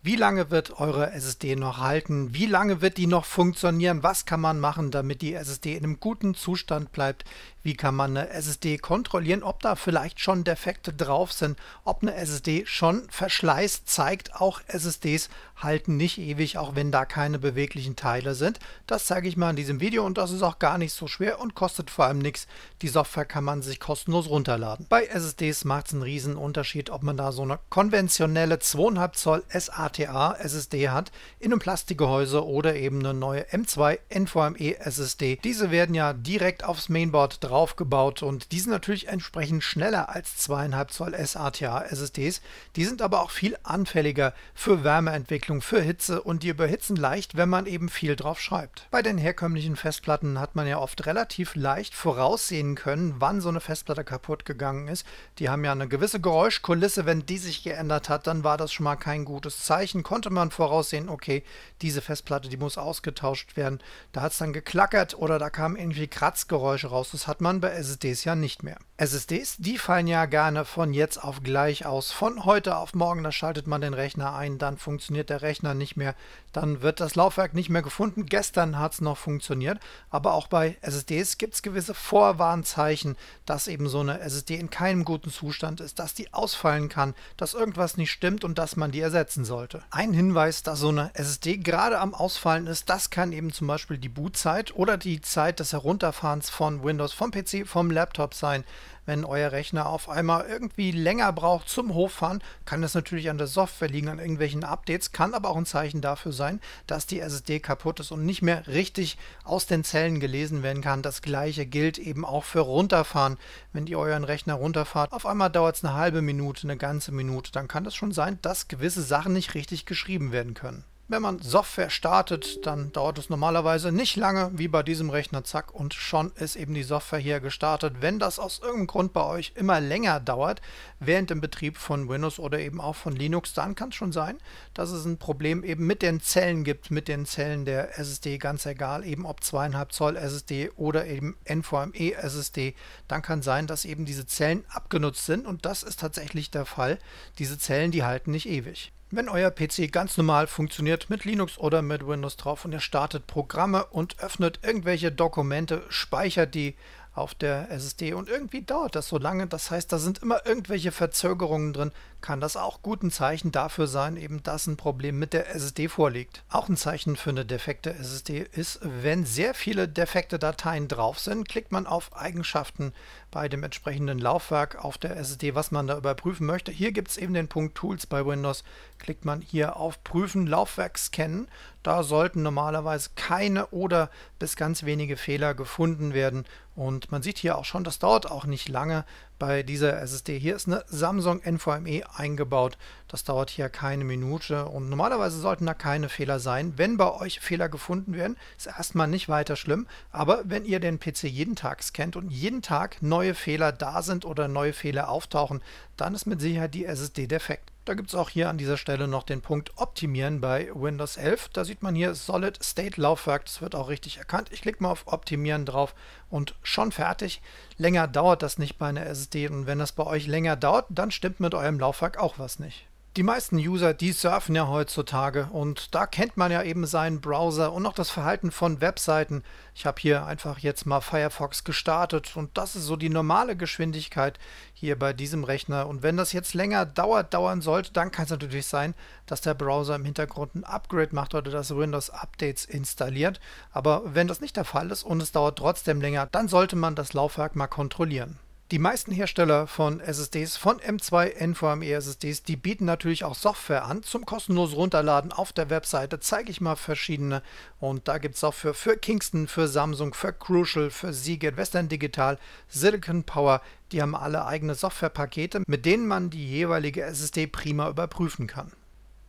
Wie lange wird eure SSD noch halten? Wie lange wird die noch funktionieren? Was kann man machen, damit die SSD in einem guten Zustand bleibt? Wie kann man eine SSD kontrollieren, ob da vielleicht schon Defekte drauf sind, ob eine SSD schon Verschleiß zeigt? Auch SSDs halten nicht ewig, auch wenn da keine beweglichen Teile sind. Das zeige ich mal in diesem Video und das ist auch gar nicht so schwer und kostet vor allem nichts. Die Software kann man sich kostenlos runterladen. Bei SSDs macht es einen riesen Unterschied, ob man da so eine konventionelle 2,5 Zoll SATA SSD hat in einem Plastikgehäuse oder eben eine neue M2 NVMe SSD. Diese werden ja direkt aufs Mainboard drauf draufgebaut und die sind natürlich entsprechend schneller als 2,5 Zoll SATA SSDs. Die sind aber auch viel anfälliger für Wärmeentwicklung, für Hitze und die überhitzen leicht, wenn man eben viel drauf schreibt. Bei den herkömmlichen Festplatten hat man ja oft relativ leicht voraussehen können, wann so eine Festplatte kaputt gegangen ist. Die haben ja eine gewisse Geräuschkulisse, wenn die sich geändert hat, dann war das schon mal kein gutes Zeichen. Konnte man voraussehen, okay, diese Festplatte, die muss ausgetauscht werden. Da hat es dann geklackert oder da kamen irgendwie Kratzgeräusche raus. Das hat man man bei SSDs ja nicht mehr SSDs, die fallen ja gerne von jetzt auf gleich aus. Von heute auf morgen, da schaltet man den Rechner ein, dann funktioniert der Rechner nicht mehr, dann wird das Laufwerk nicht mehr gefunden. Gestern hat es noch funktioniert, aber auch bei SSDs gibt es gewisse Vorwarnzeichen, dass eben so eine SSD in keinem guten Zustand ist, dass die ausfallen kann, dass irgendwas nicht stimmt und dass man die ersetzen sollte. Ein Hinweis, dass so eine SSD gerade am Ausfallen ist, das kann eben zum Beispiel die Bootzeit oder die Zeit des Herunterfahrens von Windows vom PC, vom Laptop sein. Wenn euer Rechner auf einmal irgendwie länger braucht zum Hochfahren, kann das natürlich an der Software liegen, an irgendwelchen Updates, kann aber auch ein Zeichen dafür sein, dass die SSD kaputt ist und nicht mehr richtig aus den Zellen gelesen werden kann. Das gleiche gilt eben auch für runterfahren. Wenn ihr euren Rechner runterfahrt, auf einmal dauert es eine halbe Minute, eine ganze Minute, dann kann das schon sein, dass gewisse Sachen nicht richtig geschrieben werden können. Wenn man Software startet, dann dauert es normalerweise nicht lange, wie bei diesem Rechner, zack, und schon ist eben die Software hier gestartet. Wenn das aus irgendeinem Grund bei euch immer länger dauert, während dem Betrieb von Windows oder eben auch von Linux, dann kann es schon sein, dass es ein Problem eben mit den Zellen gibt, mit den Zellen der SSD, ganz egal, eben ob 2,5 Zoll SSD oder eben NVMe SSD, dann kann sein, dass eben diese Zellen abgenutzt sind und das ist tatsächlich der Fall. Diese Zellen, die halten nicht ewig. Wenn euer PC ganz normal funktioniert mit Linux oder mit Windows drauf und ihr startet Programme und öffnet irgendwelche Dokumente, speichert die auf der SSD und irgendwie dauert das so lange, das heißt, da sind immer irgendwelche Verzögerungen drin, kann das auch gut ein Zeichen dafür sein, eben dass ein Problem mit der SSD vorliegt. Auch ein Zeichen für eine defekte SSD ist, wenn sehr viele defekte Dateien drauf sind, klickt man auf Eigenschaften bei dem entsprechenden Laufwerk auf der SSD, was man da überprüfen möchte. Hier gibt es eben den Punkt Tools bei Windows. Klickt man hier auf Prüfen, Laufwerk scannen. Da sollten normalerweise keine oder bis ganz wenige Fehler gefunden werden. Und man sieht hier auch schon, das dauert auch nicht lange, bei dieser SSD. Hier ist eine Samsung NVMe eingebaut. Das dauert hier keine Minute und normalerweise sollten da keine Fehler sein. Wenn bei euch Fehler gefunden werden, ist erstmal nicht weiter schlimm. Aber wenn ihr den PC jeden Tag scannt und jeden Tag neue Fehler da sind oder neue Fehler auftauchen, dann ist mit Sicherheit die SSD defekt. Da gibt es auch hier an dieser Stelle noch den Punkt Optimieren bei Windows 11. Da sieht man hier Solid State Laufwerk, das wird auch richtig erkannt. Ich klicke mal auf Optimieren drauf und schon fertig. Länger dauert das nicht bei einer SSD und wenn das bei euch länger dauert, dann stimmt mit eurem Laufwerk auch was nicht. Die meisten User, die surfen ja heutzutage und da kennt man ja eben seinen Browser und auch das Verhalten von Webseiten. Ich habe hier einfach jetzt mal Firefox gestartet und das ist so die normale Geschwindigkeit hier bei diesem Rechner. Und wenn das jetzt länger dauert, dauern sollte, dann kann es natürlich sein, dass der Browser im Hintergrund ein Upgrade macht oder das Windows Updates installiert. Aber wenn das nicht der Fall ist und es dauert trotzdem länger, dann sollte man das Laufwerk mal kontrollieren. Die meisten Hersteller von SSDs, von M2 NVMe-SSDs, die bieten natürlich auch Software an zum kostenlos Runterladen auf der Webseite. Zeige ich mal verschiedene und da gibt es Software für Kingston, für Samsung, für Crucial, für Seagate, Western Digital, Silicon Power. Die haben alle eigene Softwarepakete, mit denen man die jeweilige SSD prima überprüfen kann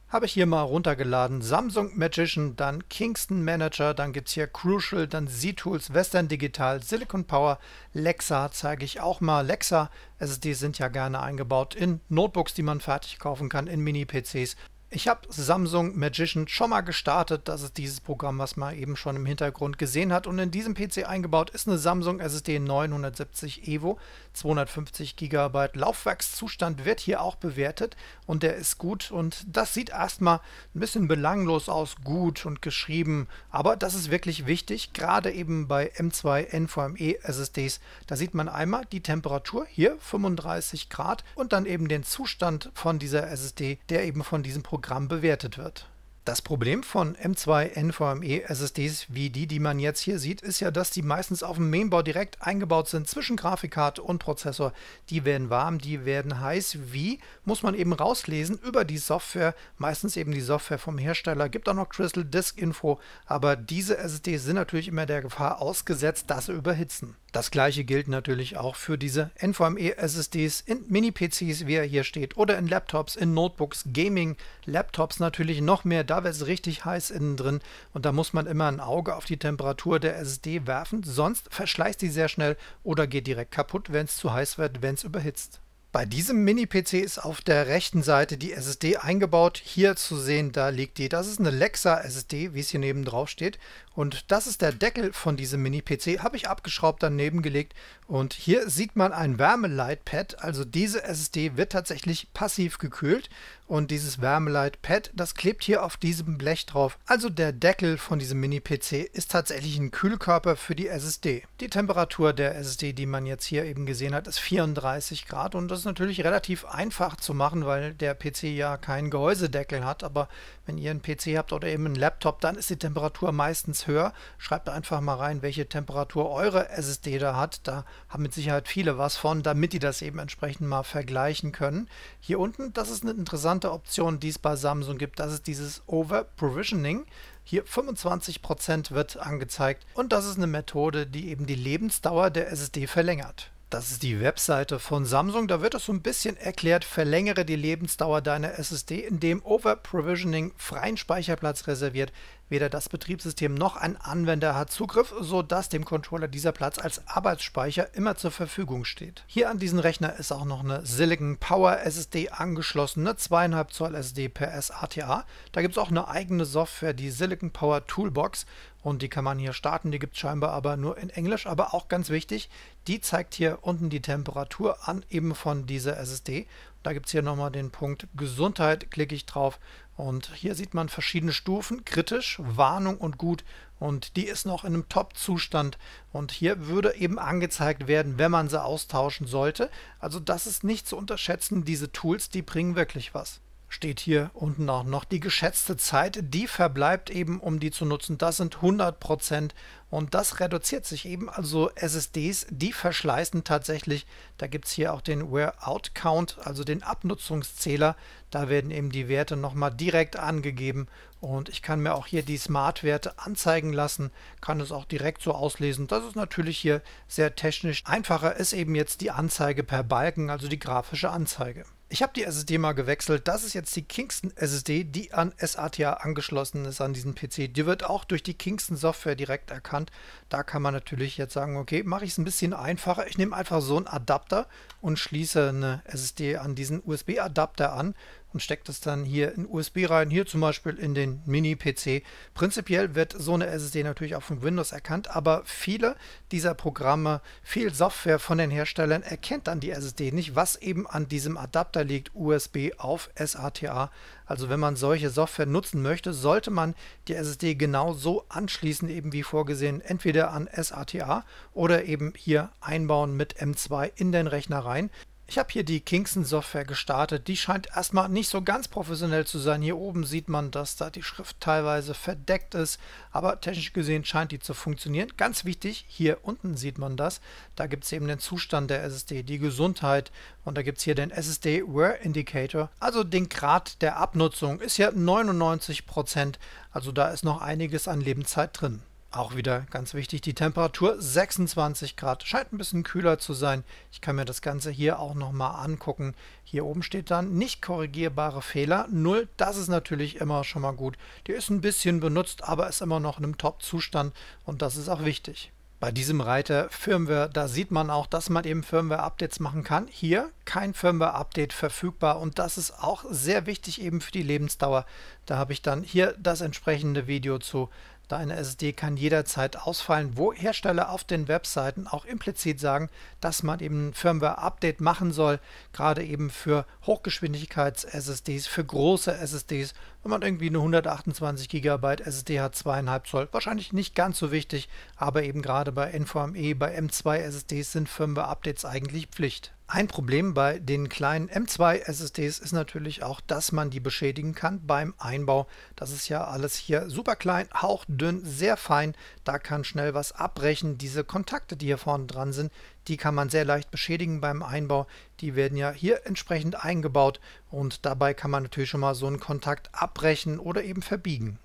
habe ich hier mal runtergeladen. Samsung Magician, dann Kingston Manager, dann gibt es hier Crucial, dann Z-Tools, Western Digital, Silicon Power, Lexa zeige ich auch mal. Lexa SSDs sind ja gerne eingebaut in Notebooks, die man fertig kaufen kann, in Mini-PCs ich habe Samsung Magician schon mal gestartet. Das ist dieses Programm, was man eben schon im Hintergrund gesehen hat. Und in diesem PC eingebaut ist eine Samsung SSD 970 EVO. 250 GB Laufwerkszustand wird hier auch bewertet und der ist gut. Und das sieht erstmal ein bisschen belanglos aus, gut und geschrieben. Aber das ist wirklich wichtig, gerade eben bei M2 NVMe SSDs. Da sieht man einmal die Temperatur, hier 35 Grad, und dann eben den Zustand von dieser SSD, der eben von diesem Programm Programm bewertet wird das Problem von M2 NVMe SSDs wie die, die man jetzt hier sieht, ist ja, dass die meistens auf dem Mainboard direkt eingebaut sind zwischen Grafikkarte und Prozessor. Die werden warm, die werden heiß. Wie muss man eben rauslesen über die Software? Meistens eben die Software vom Hersteller. Gibt auch noch Crystal Disk Info, aber diese SSDs sind natürlich immer der Gefahr ausgesetzt, dass sie überhitzen. Das gleiche gilt natürlich auch für diese NVMe SSDs in Mini-PCs, wie er hier steht, oder in Laptops, in Notebooks, Gaming, Laptops natürlich noch mehr. Da da wird es richtig heiß innen drin und da muss man immer ein Auge auf die Temperatur der SSD werfen, sonst verschleißt die sehr schnell oder geht direkt kaputt, wenn es zu heiß wird, wenn es überhitzt. Bei diesem Mini-PC ist auf der rechten Seite die SSD eingebaut. Hier zu sehen, da liegt die. Das ist eine Lexa SSD, wie es hier neben drauf steht. Und das ist der Deckel von diesem Mini-PC. Habe ich abgeschraubt daneben gelegt. Und hier sieht man ein Wärmeleitpad. Also diese SSD wird tatsächlich passiv gekühlt. Und dieses Wärmelight Pad, das klebt hier auf diesem Blech drauf. Also der Deckel von diesem Mini-PC ist tatsächlich ein Kühlkörper für die SSD. Die Temperatur der SSD, die man jetzt hier eben gesehen hat, ist 34 Grad und das ist natürlich relativ einfach zu machen, weil der PC ja keinen Gehäusedeckel hat, aber wenn ihr einen PC habt oder eben einen Laptop, dann ist die Temperatur meistens höher. Schreibt einfach mal rein, welche Temperatur eure SSD da hat. Da haben mit Sicherheit viele was von, damit die das eben entsprechend mal vergleichen können. Hier unten, das ist eine interessante Option, die es bei Samsung gibt. Das ist dieses Over-Provisioning. Hier 25% wird angezeigt und das ist eine Methode, die eben die Lebensdauer der SSD verlängert. Das ist die Webseite von Samsung. Da wird es so ein bisschen erklärt. Verlängere die Lebensdauer deiner SSD, indem Overprovisioning freien Speicherplatz reserviert. Weder das Betriebssystem noch ein Anwender hat Zugriff, sodass dem Controller dieser Platz als Arbeitsspeicher immer zur Verfügung steht. Hier an diesen Rechner ist auch noch eine Silicon Power SSD angeschlossen, eine 2,5 Zoll SSD per SATA. Da gibt es auch eine eigene Software, die Silicon Power Toolbox und die kann man hier starten, die gibt es scheinbar aber nur in Englisch, aber auch ganz wichtig, die zeigt hier unten die Temperatur an, eben von dieser SSD da gibt es hier nochmal den Punkt Gesundheit, klicke ich drauf und hier sieht man verschiedene Stufen, kritisch, Warnung und gut und die ist noch in einem Top-Zustand und hier würde eben angezeigt werden, wenn man sie austauschen sollte. Also das ist nicht zu unterschätzen, diese Tools, die bringen wirklich was steht hier unten auch noch die geschätzte Zeit, die verbleibt eben, um die zu nutzen. Das sind 100% und das reduziert sich eben. Also SSDs, die verschleißen tatsächlich. Da gibt es hier auch den Wear-Out-Count, also den Abnutzungszähler. Da werden eben die Werte nochmal direkt angegeben und ich kann mir auch hier die Smart-Werte anzeigen lassen, kann es auch direkt so auslesen. Das ist natürlich hier sehr technisch. Einfacher ist eben jetzt die Anzeige per Balken, also die grafische Anzeige. Ich habe die SSD mal gewechselt. Das ist jetzt die Kingston SSD, die an SATA angeschlossen ist an diesen PC. Die wird auch durch die Kingston Software direkt erkannt. Da kann man natürlich jetzt sagen, okay, mache ich es ein bisschen einfacher. Ich nehme einfach so einen Adapter und schließe eine SSD an diesen USB-Adapter an und steckt es dann hier in USB rein, hier zum Beispiel in den Mini-PC. Prinzipiell wird so eine SSD natürlich auch von Windows erkannt, aber viele dieser Programme, viel Software von den Herstellern erkennt dann die SSD nicht, was eben an diesem Adapter liegt, USB auf SATA. Also wenn man solche Software nutzen möchte, sollte man die SSD genau so anschließen, eben wie vorgesehen, entweder an SATA oder eben hier einbauen mit M2 in den Rechner rein. Ich habe hier die Kingston Software gestartet. Die scheint erstmal nicht so ganz professionell zu sein. Hier oben sieht man, dass da die Schrift teilweise verdeckt ist, aber technisch gesehen scheint die zu funktionieren. Ganz wichtig, hier unten sieht man das. Da gibt es eben den Zustand der SSD, die Gesundheit und da gibt es hier den SSD Wear Indicator. Also den Grad der Abnutzung ist ja 99%, also da ist noch einiges an Lebenszeit drin. Auch wieder ganz wichtig, die Temperatur 26 Grad. Scheint ein bisschen kühler zu sein. Ich kann mir das Ganze hier auch nochmal angucken. Hier oben steht dann nicht korrigierbare Fehler 0. Das ist natürlich immer schon mal gut. Die ist ein bisschen benutzt, aber ist immer noch in einem Top-Zustand und das ist auch wichtig. Bei diesem Reiter Firmware, da sieht man auch, dass man eben Firmware-Updates machen kann. Hier kein Firmware-Update verfügbar und das ist auch sehr wichtig eben für die Lebensdauer. Da habe ich dann hier das entsprechende Video zu. Deine SSD kann jederzeit ausfallen, wo Hersteller auf den Webseiten auch implizit sagen, dass man eben ein Firmware-Update machen soll, gerade eben für Hochgeschwindigkeits-SSDs, für große SSDs. Wenn man irgendwie eine 128 GB SSD hat, zweieinhalb Zoll, wahrscheinlich nicht ganz so wichtig, aber eben gerade bei NVMe, bei M2 SSDs sind Firmware-Updates eigentlich Pflicht. Ein Problem bei den kleinen M2 SSDs ist natürlich auch, dass man die beschädigen kann beim Einbau. Das ist ja alles hier super klein, hauchdünn, sehr fein. Da kann schnell was abbrechen. Diese Kontakte, die hier vorne dran sind, die kann man sehr leicht beschädigen beim Einbau. Die werden ja hier entsprechend eingebaut und dabei kann man natürlich schon mal so einen Kontakt abbrechen oder eben verbiegen.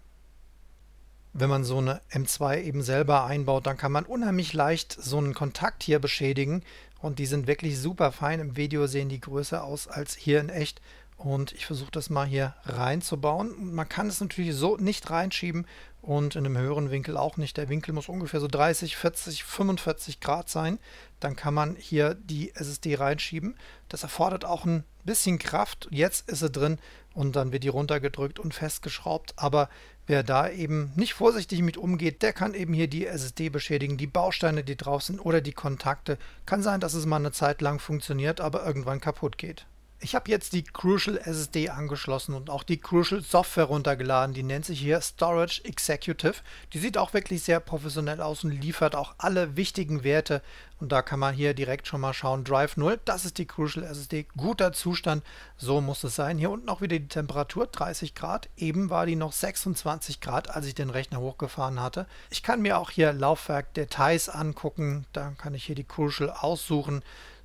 Wenn man so eine M2 eben selber einbaut, dann kann man unheimlich leicht so einen Kontakt hier beschädigen, und die sind wirklich super fein. Im Video sehen die größer aus als hier in echt und ich versuche das mal hier reinzubauen. Man kann es natürlich so nicht reinschieben und in einem höheren Winkel auch nicht. Der Winkel muss ungefähr so 30, 40, 45 Grad sein. Dann kann man hier die SSD reinschieben. Das erfordert auch ein bisschen Kraft. Jetzt ist sie drin und dann wird die runtergedrückt und festgeschraubt. Aber Wer da eben nicht vorsichtig mit umgeht, der kann eben hier die SSD beschädigen, die Bausteine, die drauf sind oder die Kontakte. Kann sein, dass es mal eine Zeit lang funktioniert, aber irgendwann kaputt geht. Ich habe jetzt die Crucial SSD angeschlossen und auch die Crucial Software runtergeladen. Die nennt sich hier Storage Executive. Die sieht auch wirklich sehr professionell aus und liefert auch alle wichtigen Werte. Und da kann man hier direkt schon mal schauen. Drive 0, das ist die Crucial SSD. Guter Zustand, so muss es sein. Hier unten auch wieder die Temperatur, 30 Grad. Eben war die noch 26 Grad, als ich den Rechner hochgefahren hatte. Ich kann mir auch hier Laufwerk Details angucken. Dann kann ich hier die Crucial aussuchen.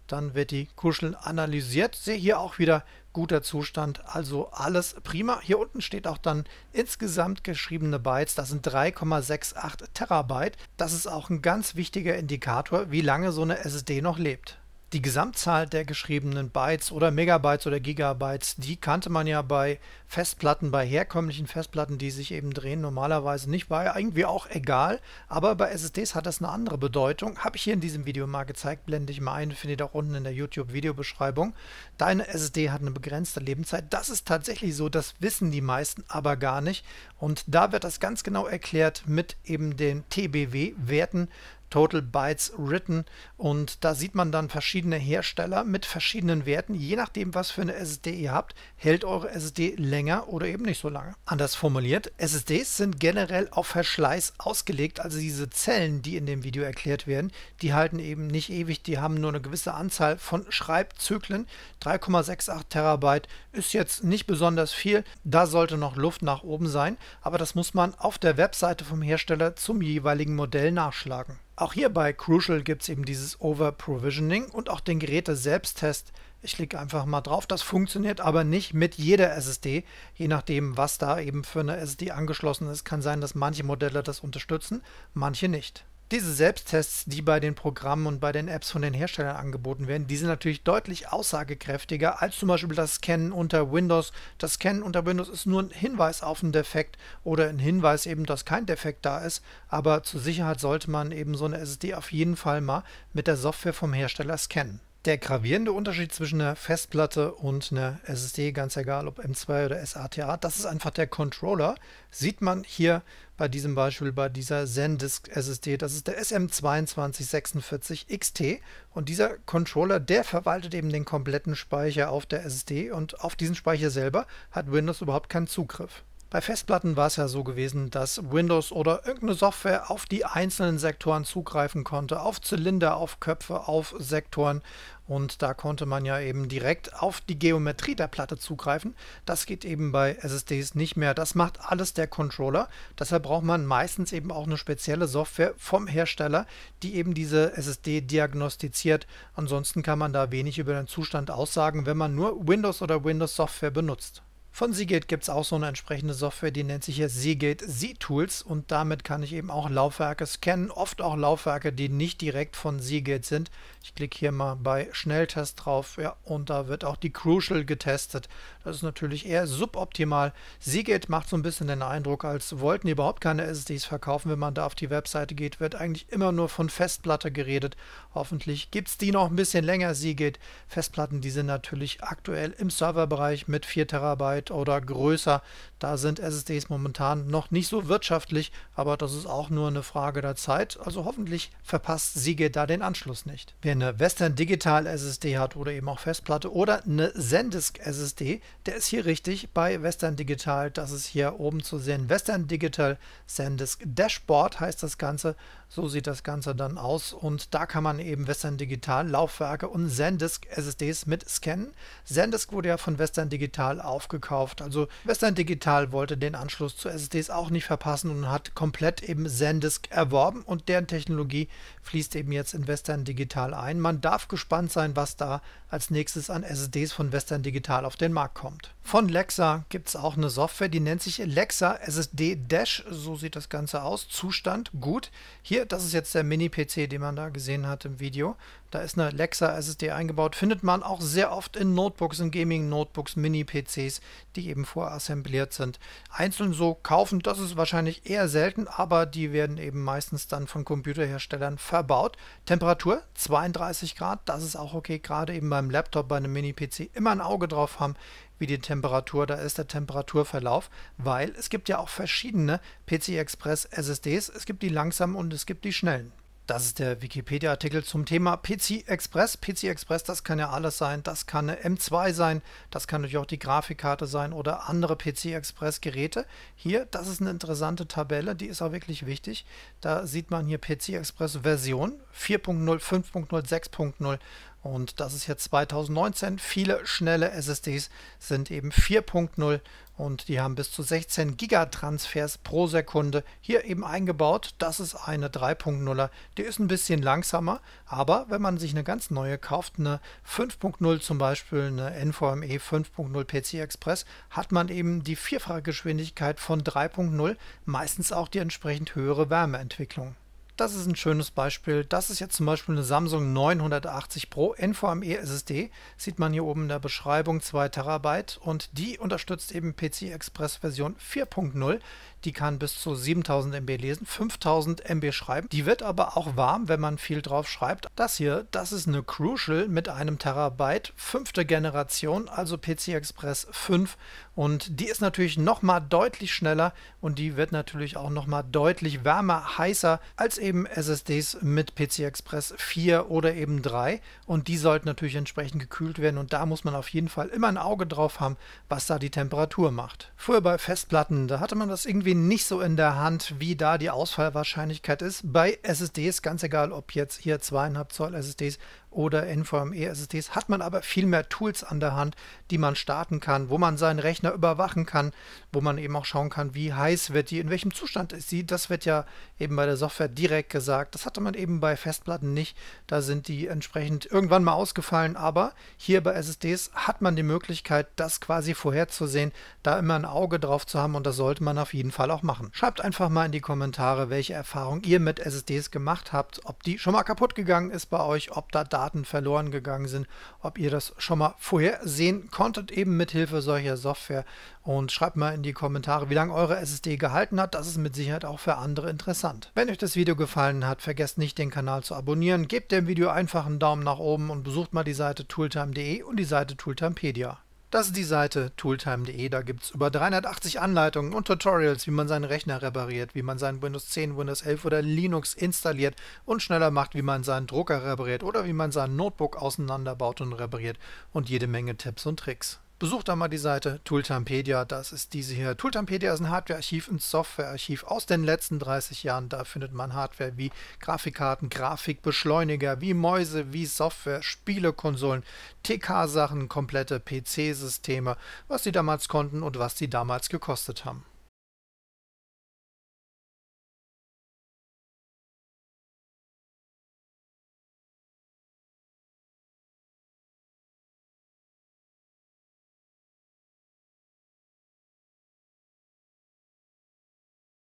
Dann wird die Kuschel analysiert. Sehe hier auch wieder guter Zustand, also alles prima. Hier unten steht auch dann insgesamt geschriebene Bytes, das sind 3,68 Terabyte. Das ist auch ein ganz wichtiger Indikator, wie lange so eine SSD noch lebt. Die Gesamtzahl der geschriebenen Bytes oder Megabytes oder Gigabytes, die kannte man ja bei Festplatten, bei herkömmlichen Festplatten, die sich eben drehen, normalerweise nicht. War ja irgendwie auch egal, aber bei SSDs hat das eine andere Bedeutung. Habe ich hier in diesem Video mal gezeigt, blende ich mal ein, findet auch unten in der YouTube-Videobeschreibung. Deine SSD hat eine begrenzte Lebenszeit. Das ist tatsächlich so, das wissen die meisten aber gar nicht. Und da wird das ganz genau erklärt mit eben den TBW-Werten, Total Bytes Written und da sieht man dann verschiedene Hersteller mit verschiedenen Werten. Je nachdem, was für eine SSD ihr habt, hält eure SSD länger oder eben nicht so lange. Anders formuliert, SSDs sind generell auf Verschleiß ausgelegt, also diese Zellen, die in dem Video erklärt werden, die halten eben nicht ewig, die haben nur eine gewisse Anzahl von Schreibzyklen. 3,68 Terabyte ist jetzt nicht besonders viel, da sollte noch Luft nach oben sein, aber das muss man auf der Webseite vom Hersteller zum jeweiligen Modell nachschlagen. Auch hier bei Crucial gibt es eben dieses Over-Provisioning und auch den Geräte-Selbsttest. Ich klicke einfach mal drauf. Das funktioniert aber nicht mit jeder SSD, je nachdem, was da eben für eine SSD angeschlossen ist. Kann sein, dass manche Modelle das unterstützen, manche nicht. Diese Selbsttests, die bei den Programmen und bei den Apps von den Herstellern angeboten werden, die sind natürlich deutlich aussagekräftiger als zum Beispiel das Scannen unter Windows. Das Scannen unter Windows ist nur ein Hinweis auf einen Defekt oder ein Hinweis eben, dass kein Defekt da ist. Aber zur Sicherheit sollte man eben so eine SSD auf jeden Fall mal mit der Software vom Hersteller scannen. Der gravierende Unterschied zwischen einer Festplatte und einer SSD, ganz egal ob M2 oder SATA, das ist einfach der Controller. Sieht man hier bei diesem Beispiel bei dieser Zendisk SSD, das ist der SM2246XT und dieser Controller, der verwaltet eben den kompletten Speicher auf der SSD und auf diesen Speicher selber hat Windows überhaupt keinen Zugriff. Bei Festplatten war es ja so gewesen, dass Windows oder irgendeine Software auf die einzelnen Sektoren zugreifen konnte, auf Zylinder, auf Köpfe, auf Sektoren und da konnte man ja eben direkt auf die Geometrie der Platte zugreifen. Das geht eben bei SSDs nicht mehr. Das macht alles der Controller. Deshalb braucht man meistens eben auch eine spezielle Software vom Hersteller, die eben diese SSD diagnostiziert. Ansonsten kann man da wenig über den Zustand aussagen, wenn man nur Windows oder Windows Software benutzt. Von Seagate gibt es auch so eine entsprechende Software, die nennt sich jetzt Seagate Z-Tools und damit kann ich eben auch Laufwerke scannen, oft auch Laufwerke, die nicht direkt von Seagate sind. Ich klicke hier mal bei Schnelltest drauf ja, und da wird auch die Crucial getestet. Das ist natürlich eher suboptimal. Seagate macht so ein bisschen den Eindruck, als wollten die überhaupt keine SSDs verkaufen. Wenn man da auf die Webseite geht, wird eigentlich immer nur von Festplatte geredet. Hoffentlich gibt es die noch ein bisschen länger, Seagate. Festplatten, die sind natürlich aktuell im Serverbereich mit 4 Terabyte oder größer da sind SSDs momentan noch nicht so wirtschaftlich, aber das ist auch nur eine Frage der Zeit, also hoffentlich verpasst Siege da den Anschluss nicht. Wer eine Western Digital SSD hat oder eben auch Festplatte oder eine Zendisk SSD, der ist hier richtig bei Western Digital. Das ist hier oben zu sehen. Western Digital Zendisk Dashboard heißt das Ganze. So sieht das Ganze dann aus und da kann man eben Western Digital Laufwerke und Zendisk SSDs mit scannen. Zendisk wurde ja von Western Digital aufgekauft, also Western Digital Digital wollte den Anschluss zu SSDs auch nicht verpassen und hat komplett eben Zendisk erworben und deren Technologie fließt eben jetzt in Western Digital ein. Man darf gespannt sein, was da als nächstes an SSDs von Western Digital auf den Markt kommt. Von Lexa gibt es auch eine Software, die nennt sich Lexa SSD Dash. So sieht das Ganze aus. Zustand gut. Hier, das ist jetzt der Mini-PC, den man da gesehen hat im Video. Da ist eine Lexa SSD eingebaut. Findet man auch sehr oft in Notebooks, in Gaming-Notebooks, Mini-PCs, die eben vorassembliert sind. Einzeln so kaufen, das ist wahrscheinlich eher selten, aber die werden eben meistens dann von Computerherstellern verbaut. Temperatur 32 Grad, das ist auch okay. Gerade eben beim Laptop, bei einem Mini-PC immer ein Auge drauf haben wie die Temperatur da ist, der Temperaturverlauf, weil es gibt ja auch verschiedene PCI Express SSDs. Es gibt die langsamen und es gibt die schnellen. Das ist der Wikipedia-Artikel zum Thema PC Express. PC Express, das kann ja alles sein. Das kann eine M2 sein, das kann natürlich auch die Grafikkarte sein oder andere PC Express-Geräte. Hier, das ist eine interessante Tabelle, die ist auch wirklich wichtig. Da sieht man hier PC Express Version 4.0, 5.0, 6.0 und das ist jetzt 2019. Viele schnelle SSDs sind eben 4.0 und die haben bis zu 16 Gigatransfers pro Sekunde hier eben eingebaut. Das ist eine 3.0er. Die ist ein bisschen langsamer, aber wenn man sich eine ganz neue kauft, eine 5.0 zum Beispiel, eine NVMe 5.0 PC Express, hat man eben die Vierfachgeschwindigkeit von 3.0, meistens auch die entsprechend höhere Wärmeentwicklung. Das ist ein schönes Beispiel. Das ist jetzt zum Beispiel eine Samsung 980 Pro NVMe SSD. Sieht man hier oben in der Beschreibung 2 Terabyte und die unterstützt eben PC Express Version 4.0 die kann bis zu 7000 MB lesen, 5000 MB schreiben. Die wird aber auch warm, wenn man viel drauf schreibt. Das hier, das ist eine Crucial mit einem Terabyte, fünfte Generation, also PC Express 5 und die ist natürlich nochmal deutlich schneller und die wird natürlich auch nochmal deutlich wärmer, heißer als eben SSDs mit PC Express 4 oder eben 3 und die sollten natürlich entsprechend gekühlt werden und da muss man auf jeden Fall immer ein Auge drauf haben, was da die Temperatur macht. Früher bei Festplatten, da hatte man das irgendwie nicht so in der Hand, wie da die Ausfallwahrscheinlichkeit ist. Bei SSDs, ganz egal, ob jetzt hier zweieinhalb Zoll SSDs oder NVMe-SSDs hat man aber viel mehr Tools an der Hand, die man starten kann, wo man seinen Rechner überwachen kann, wo man eben auch schauen kann, wie heiß wird die, in welchem Zustand ist sie. Das wird ja eben bei der Software direkt gesagt. Das hatte man eben bei Festplatten nicht. Da sind die entsprechend irgendwann mal ausgefallen, aber hier bei SSDs hat man die Möglichkeit, das quasi vorherzusehen, da immer ein Auge drauf zu haben und das sollte man auf jeden Fall auch machen. Schreibt einfach mal in die Kommentare, welche Erfahrung ihr mit SSDs gemacht habt, ob die schon mal kaputt gegangen ist bei euch, ob da Daten verloren gegangen sind, ob ihr das schon mal vorher sehen konntet, eben mit Hilfe solcher Software. Und schreibt mal in die Kommentare, wie lange eure SSD gehalten hat. Das ist mit Sicherheit auch für andere interessant. Wenn euch das Video gefallen hat, vergesst nicht den Kanal zu abonnieren, gebt dem Video einfach einen Daumen nach oben und besucht mal die Seite tooltime.de und die Seite tooltimepedia. Das ist die Seite tooltime.de, da gibt es über 380 Anleitungen und Tutorials, wie man seinen Rechner repariert, wie man seinen Windows 10, Windows 11 oder Linux installiert und schneller macht, wie man seinen Drucker repariert oder wie man sein Notebook auseinanderbaut und repariert und jede Menge Tipps und Tricks. Besucht da mal die Seite Tooltampedia, das ist diese hier. Tooltampedia ist ein Hardwarearchiv, ein Softwarearchiv aus den letzten 30 Jahren. Da findet man Hardware wie Grafikkarten, Grafikbeschleuniger, wie Mäuse, wie Software, Spielekonsolen, TK-Sachen, komplette PC-Systeme, was sie damals konnten und was sie damals gekostet haben.